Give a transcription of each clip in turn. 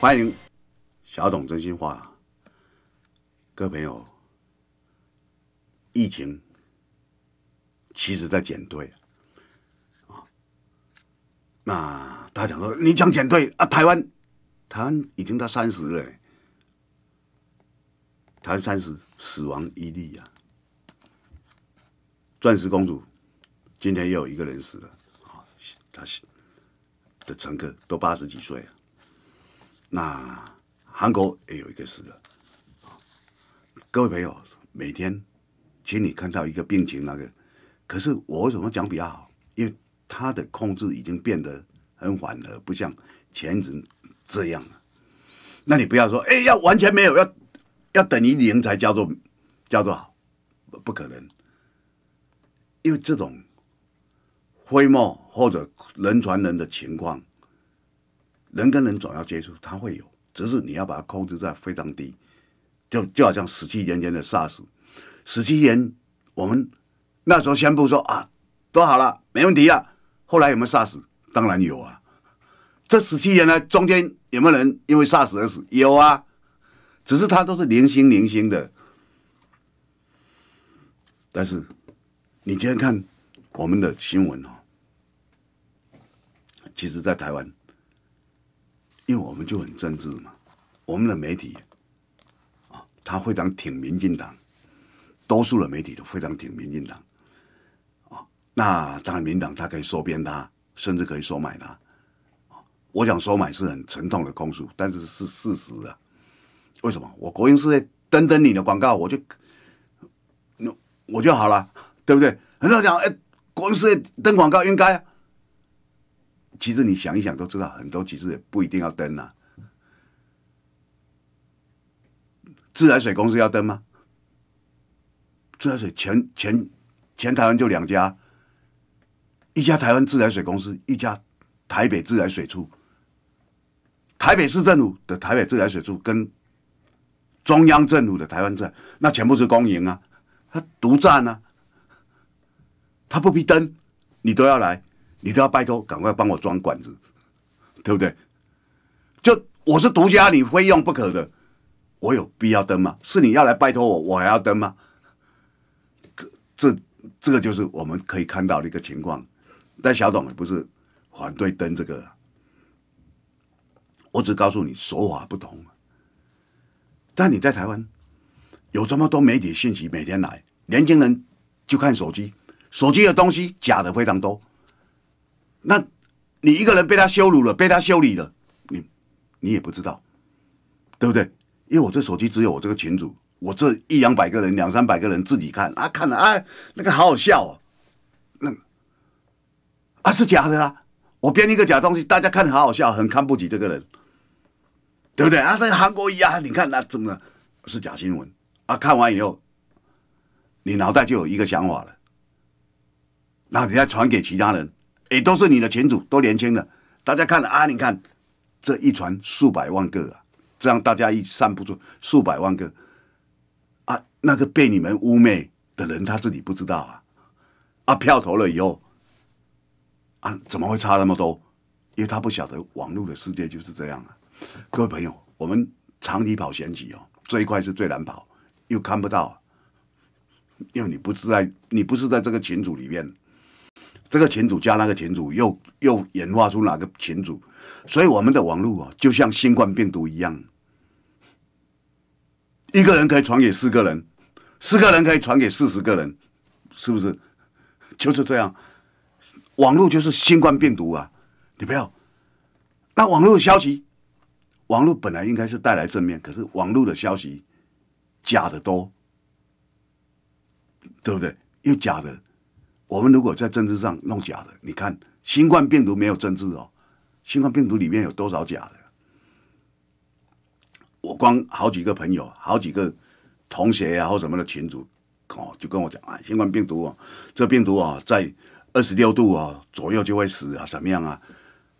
欢迎小董真心话，各位朋友，疫情其实在减退啊。那大家讲说，你讲减退啊，台湾台湾已经到三十了，台湾三十死亡一例啊，钻石公主。今天又有一个人死了，啊，他是的乘客都八十几岁了，那韩国也有一个死了，各位朋友，每天，请你看到一个病情那个，可是我怎么讲比较好？因为他的控制已经变得很缓和，不像前一阵这样那你不要说，哎要完全没有，要要等于零才叫做叫做好，不可能，因为这种。灰沫或者人传人的情况，人跟人总要接触，它会有，只是你要把它控制在非常低，就就好像十七年前的 SARS，十七年我们那时候宣布说啊，都好了，没问题了，后来有没有 SARS？当然有啊，这十七年呢，中间有没有人因为 SARS 而死？有啊，只是他都是零星零星的，但是你今天看我们的新闻哦。其实，在台湾，因为我们就很政治嘛，我们的媒体啊，他非常挺民进党，多数的媒体都非常挺民进党，啊，那当然民党他可以收编他，甚至可以收买他，我想收买是很沉痛的控诉，但是是事实啊。为什么？我国营事业登登你的广告，我就那我就好了，对不对？很多人讲，哎，国营事业登广告应该。其实你想一想都知道，很多其实也不一定要登啊。自来水公司要登吗？自来水全全全台湾就两家，一家台湾自来水公司，一家台北自来水处。台北市政府的台北自来水处跟中央政府的台湾站，那全部是公营啊，他独占啊，他不必登，你都要来。你都要拜托，赶快帮我装管子，对不对？就我是独家，你非用不可的，我有必要登吗？是你要来拜托我，我还要登吗？这这个就是我们可以看到的一个情况。但小董不是反对登这个，我只告诉你说法不同。但你在台湾有这么多媒体信息每天来，年轻人就看手机，手机的东西假的非常多。那你一个人被他羞辱了，被他修理了，你你也不知道，对不对？因为我这手机只有我这个群主，我这一两百个人、两三百个人自己看啊，看了啊，那个好好笑哦，那啊是假的啊，我编一个假东西，大家看好好笑，很看不起这个人，对不对？啊，跟韩国一样，你看那怎么是假新闻啊？看完以后，你脑袋就有一个想法了，那你再传给其他人。也都是你的群主，都年轻的，大家看了啊，你看这一传数百万个啊，这样大家一散布出数百万个，啊，那个被你们污蔑的人他自己不知道啊，啊，票投了以后，啊，怎么会差那么多？因为他不晓得网络的世界就是这样啊。各位朋友，我们长里跑险级哦，这一块是最难跑，又看不到，因为你不是在你不是在这个群组里面。这个群主加那个群主，又又演化出哪个群主？所以我们的网络啊，就像新冠病毒一样，一个人可以传给四个人，四个人可以传给四十个人，是不是？就是这样，网络就是新冠病毒啊！你不要，那网络消息，网络本来应该是带来正面，可是网络的消息假的多，对不对？又假的。我们如果在政治上弄假的，你看新冠病毒没有政治哦，新冠病毒里面有多少假的？我光好几个朋友、好几个同学呀或什么的群主哦，就跟我讲啊，新冠病毒哦，这病毒啊在二十六度哦左右就会死啊，怎么样啊？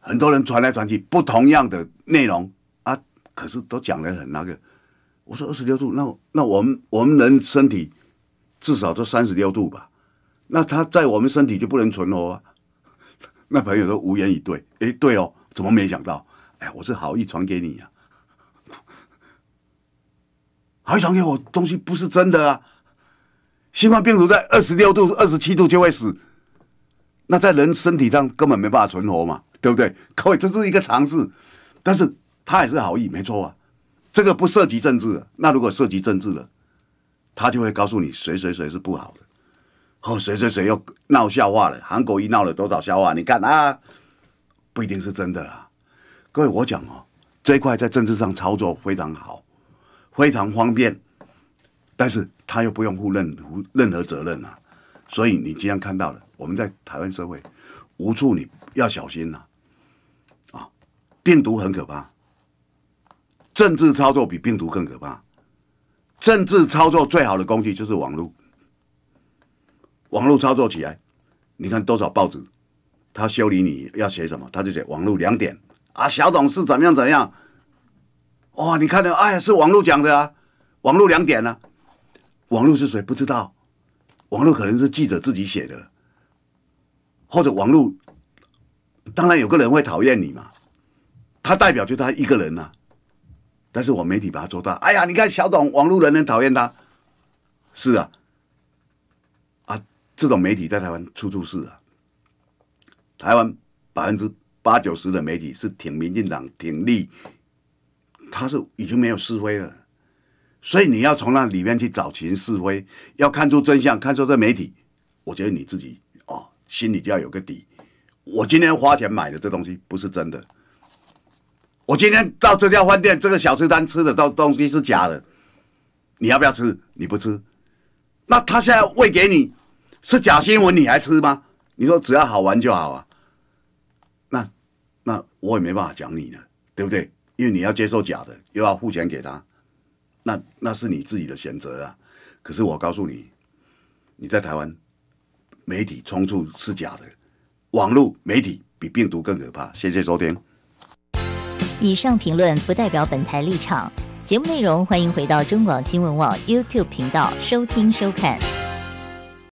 很多人传来传去不同样的内容啊，可是都讲的很那个。我说二十六度，那那我们我们人身体至少都三十六度吧。那他在我们身体就不能存活啊？那朋友都无言以对。哎，对哦，怎么没想到？哎，我是好意传给你呀，好意传给我，东西不是真的啊。新冠病毒在二十六度、二十七度就会死，那在人身体上根本没办法存活嘛，对不对？各位，这是一个尝试，但是他也是好意，没错啊。这个不涉及政治，那如果涉及政治了，他就会告诉你谁谁谁是不好的。哦，谁谁谁又闹笑话了？韩国一闹了多少笑话？你看啊，不一定是真的啊。各位，我讲哦，这一块在政治上操作非常好，非常方便，但是他又不用负任负任何责任啊。所以你经常看到了，我们在台湾社会，无处你要小心呐。啊，病毒很可怕，政治操作比病毒更可怕。政治操作最好的工具就是网络。网络操作起来，你看多少报纸，他修理你要写什么，他就写网络两点啊，小董是怎样怎样，哇，你看到哎，是网络讲的啊，网络两点呢，网络是谁不知道，网络可能是记者自己写的，或者网络，当然有个人会讨厌你嘛，他代表就他一个人呐，但是我媒体把他做大，哎呀，你看小董网络人人讨厌他，是啊。这种媒体在台湾处处是啊，台湾百分之八九十的媒体是挺民进党、挺立，他是已经没有是非了，所以你要从那里面去找寻是非，要看出真相，看出这媒体。我觉得你自己哦，心里就要有个底。我今天花钱买的这东西不是真的，我今天到这家饭店、这个小吃摊吃的这东西是假的，你要不要吃？你不吃，那他现在喂给你。是假新闻，你还吃吗？你说只要好玩就好啊。那，那我也没办法讲你呢，对不对？因为你要接受假的，又要付钱给他，那那是你自己的选择啊。可是我告诉你，你在台湾，媒体冲突是假的，网络媒体比病毒更可怕。谢谢收听。以上评论不代表本台立场。节目内容欢迎回到中广新闻网 YouTube 频道收听收看。